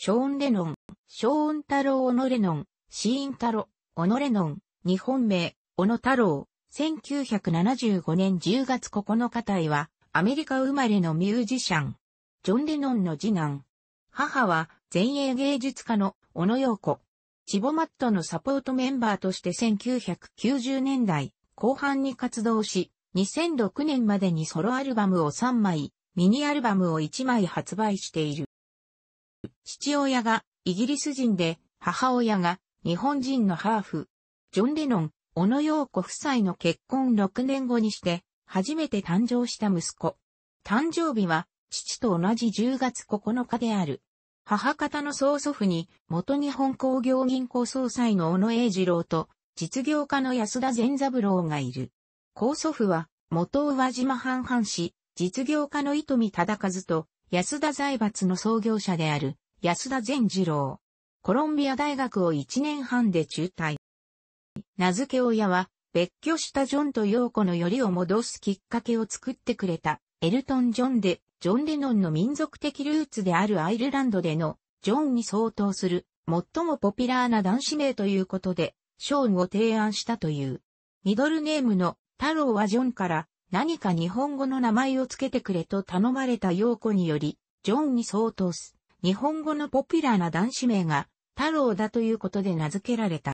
ショーン・レノン、ショーン太郎・オノレノン、シーン太郎、オノレノン、日本名、オノ太郎、1975年10月9日体は、アメリカ生まれのミュージシャン、ジョン・レノンの次男。母は、前衛芸術家のオノ・ヨーコ。チボマットのサポートメンバーとして1990年代後半に活動し、2006年までにソロアルバムを3枚、ミニアルバムを1枚発売している。父親がイギリス人で、母親が日本人のハーフ。ジョン・レノン、小野洋子夫妻の結婚6年後にして、初めて誕生した息子。誕生日は、父と同じ10月9日である。母方の曽祖父に、元日本工業銀行総裁の小野英二郎と、実業家の安田善三郎がいる。高祖父は、元宇和島半藩士、実業家の糸見忠和と、安田財閥の創業者である安田善次郎。コロンビア大学を1年半で中退。名付け親は、別居したジョンとヨーコのよりを戻すきっかけを作ってくれた、エルトン・ジョンで、ジョン・レノンの民族的ルーツであるアイルランドでの、ジョンに相当する、最もポピュラーな男子名ということで、ショーンを提案したという。ミドルネームの太郎はジョンから何か日本語の名前をつけてくれと頼まれた陽子により、ジョンに相当す。日本語のポピュラーな男子名が、太郎だということで名付けられた。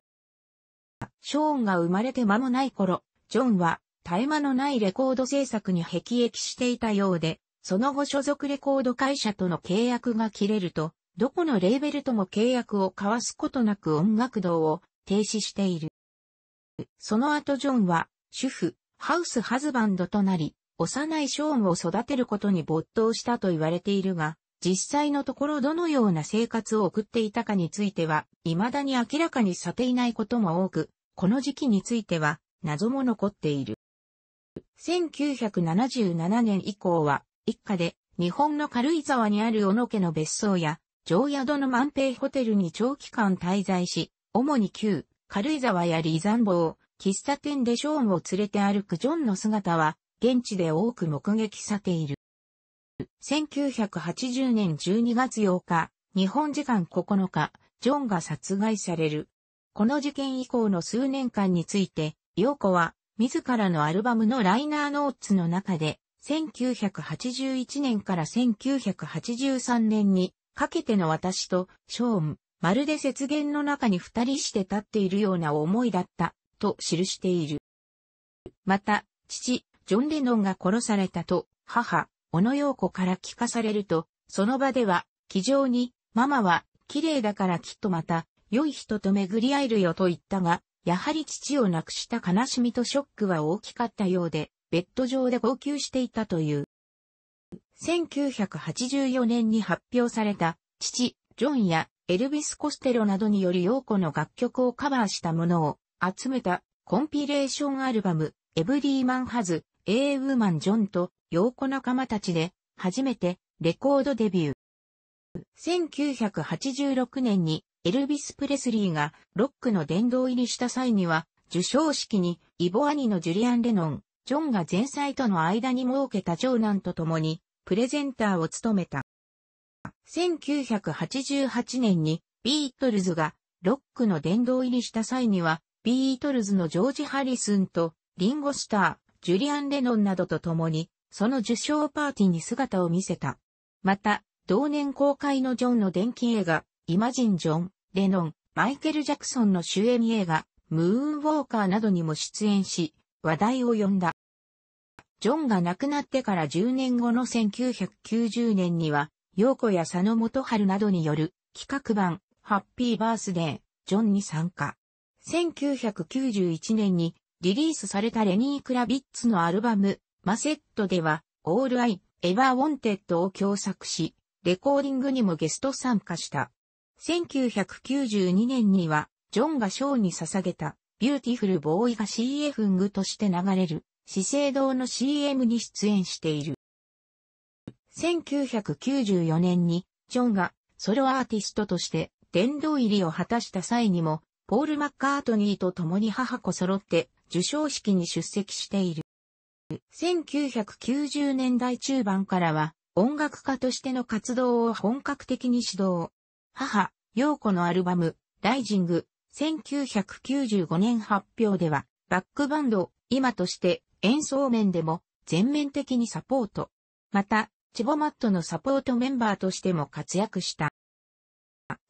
ショーンが生まれて間もない頃、ジョンは、絶え間のないレコード制作に辟易していたようで、その後所属レコード会社との契約が切れると、どこのレーベルとも契約を交わすことなく音楽堂を停止している。その後ジョンは、主婦、ハウスハズバンドとなり、幼いショーンを育てることに没頭したと言われているが、実際のところどのような生活を送っていたかについては、未だに明らかにさていないことも多く、この時期については、謎も残っている。1977年以降は、一家で、日本の軽井沢にある小野家の別荘や、常宿の万平ホテルに長期間滞在し、主に旧、軽井沢や離山坊、喫茶店でショーンを連れて歩くジョンの姿は、現地で多く目撃されている。1980年12月8日、日本時間9日、ジョンが殺害される。この事件以降の数年間について、陽子は、自らのアルバムのライナーノーツの中で、1981年から1983年にかけての私とショーン、まるで雪原の中に二人して立っているような思いだったと記している。また、父、ジョン・レノンが殺されたと、母、小野洋子から聞かされると、その場では、気丈に、ママは、綺麗だからきっとまた、良い人と巡り会えるよと言ったが、やはり父を亡くした悲しみとショックは大きかったようで、ベッド上で号泣していたという。1984年に発表された、父、ジョンやエルビス・コステロなどにより洋子の楽曲をカバーしたものを、集めたコンピレーションアルバム、エブリーマンハズ、エーウーマンジョンと、洋子仲間たちで、初めてレコードデビュー。1986年にエルビス・プレスリーがロックの殿堂入りした際には、受賞式にイボ兄のジュリアン・レノン、ジョンが前妻との間に設けた長男と共に、プレゼンターを務めた。1988年にビートルズがロックの殿堂入りした際には、ビートルズのジョージ・ハリスンとリンゴ・スター、ジュリアン・レノンなどと共に、その受賞パーティーに姿を見せた。また、同年公開のジョンの電気映画、イマジン・ジョン、レノン、マイケル・ジャクソンの主演映画、ムーン・ウォーカーなどにも出演し、話題を呼んだ。ジョンが亡くなってから10年後の1990年には、陽子や佐野元春などによる企画版、ハッピーバースデー、ジョンに参加。1991年にリリースされたレニー・クラビッツのアルバム、マセットでは、オール・アイ・エバー・ウォンテッドを共作し、レコーディングにもゲスト参加した。1992年には、ジョンがショーに捧げた、ビューティフル・ボーイが CF ングとして流れる、資生堂の CM に出演している。1994年に、ジョンがソロアーティストとして殿堂入りを果たした際にも、ポール・マッカートニーと共に母子揃って受賞式に出席している。1990年代中盤からは音楽家としての活動を本格的に指導。母、陽子のアルバム、ライジング、1995年発表では、バックバンド、今として演奏面でも全面的にサポート。また、チボマットのサポートメンバーとしても活躍した。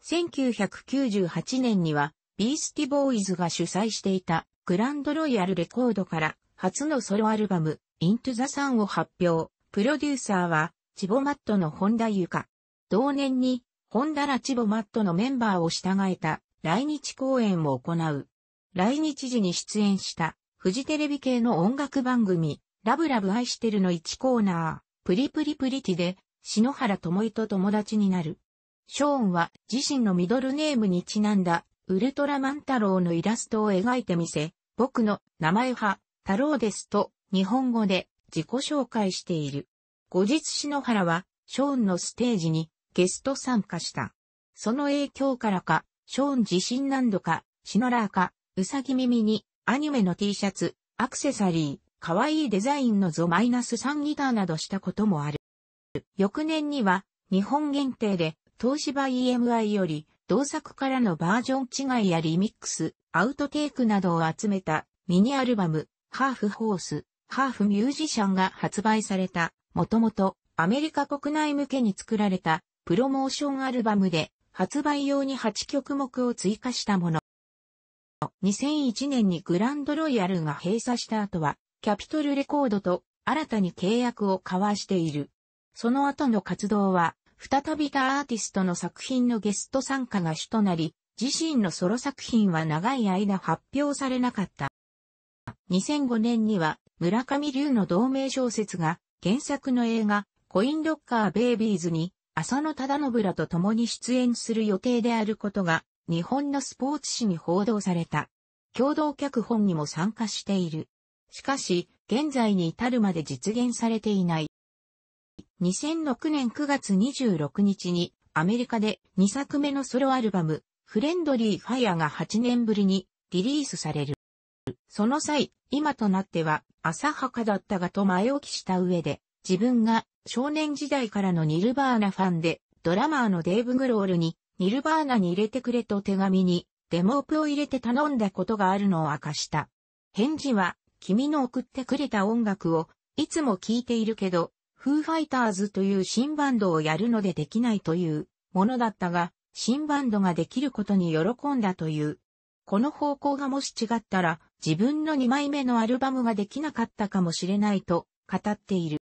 1998年には、ビースティボーイズが主催していたグランドロイヤルレコードから初のソロアルバム、i n t ゥザサン s n を発表。プロデューサーは、チボマットの本田ユカ。同年に、本田らチボマットのメンバーを従えた来日公演を行う。来日時に出演した、フジテレビ系の音楽番組、ラブラブ愛してるの1コーナー、プリプリプリティで、篠原智恵と友達になる。ショーンは自身のミドルネームにちなんだウルトラマン太郎のイラストを描いてみせ、僕の名前は太郎ですと、日本語で自己紹介している。後日篠原は、ショーンのステージにゲスト参加した。その影響からか、ショーン自身何度か、シノラーか、うさぎ耳に、アニメの T シャツ、アクセサリー、可愛いデザインのゾマイナス3ギターなどしたこともある。翌年には、日本限定で、東芝 EMI より、同作からのバージョン違いやリミックス、アウトテイクなどを集めたミニアルバム、ハーフホース、ハーフミュージシャンが発売された、もともとアメリカ国内向けに作られたプロモーションアルバムで発売用に8曲目を追加したもの。2001年にグランドロイヤルが閉鎖した後は、キャピトルレコードと新たに契約を交わしている。その後の活動は、再びたアーティストの作品のゲスト参加が主となり、自身のソロ作品は長い間発表されなかった。2005年には村上龍の同名小説が原作の映画コインロッカーベイビーズに浅野忠信らと共に出演する予定であることが日本のスポーツ紙に報道された。共同脚本にも参加している。しかし、現在に至るまで実現されていない。2006年9月26日にアメリカで2作目のソロアルバム、フレンドリーファイアが8年ぶりにリリースされる。その際、今となっては浅はかだったがと前置きした上で、自分が少年時代からのニルバーナファンで、ドラマーのデーブ・グロールに、ニルバーナに入れてくれと手紙に、デモープを入れて頼んだことがあるのを明かした。返事は、君の送ってくれた音楽を、いつも聴いているけど、フーファイターズという新バンドをやるのでできないというものだったが、新バンドができることに喜んだという。この方向がもし違ったら、自分の2枚目のアルバムができなかったかもしれないと語っている。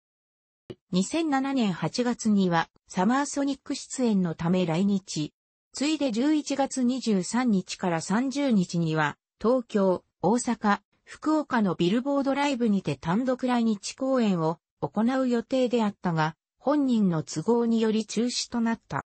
2007年8月にはサマーソニック出演のため来日。ついで11月23日から30日には東京、大阪、福岡のビルボードライブにて単独来日公演を行う予定であったが、本人の都合により中止となった。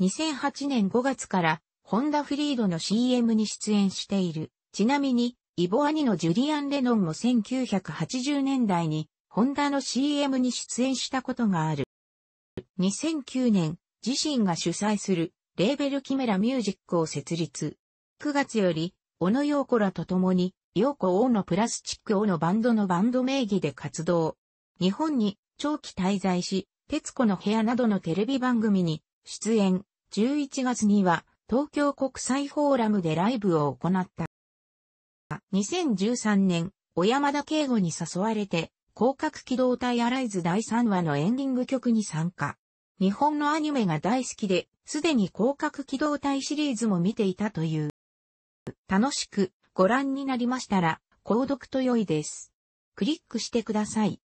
2008年5月から、ホンダフリードの CM に出演している。ちなみに、イボアニのジュリアン・レノンも1980年代に、ホンダの CM に出演したことがある。2009年、自身が主催する、レーベルキメラミュージックを設立。9月より、小野洋子らと共に、洋子王のプラスチック王のバンドのバンド名義で活動。日本に長期滞在し、徹子の部屋などのテレビ番組に出演、11月には東京国際フォーラムでライブを行った。2013年、小山田圭吾に誘われて、広角機動隊アライズ第3話のエンディング曲に参加。日本のアニメが大好きで、すでに広角機動隊シリーズも見ていたという。楽しくご覧になりましたら、購読と良いです。クリックしてください。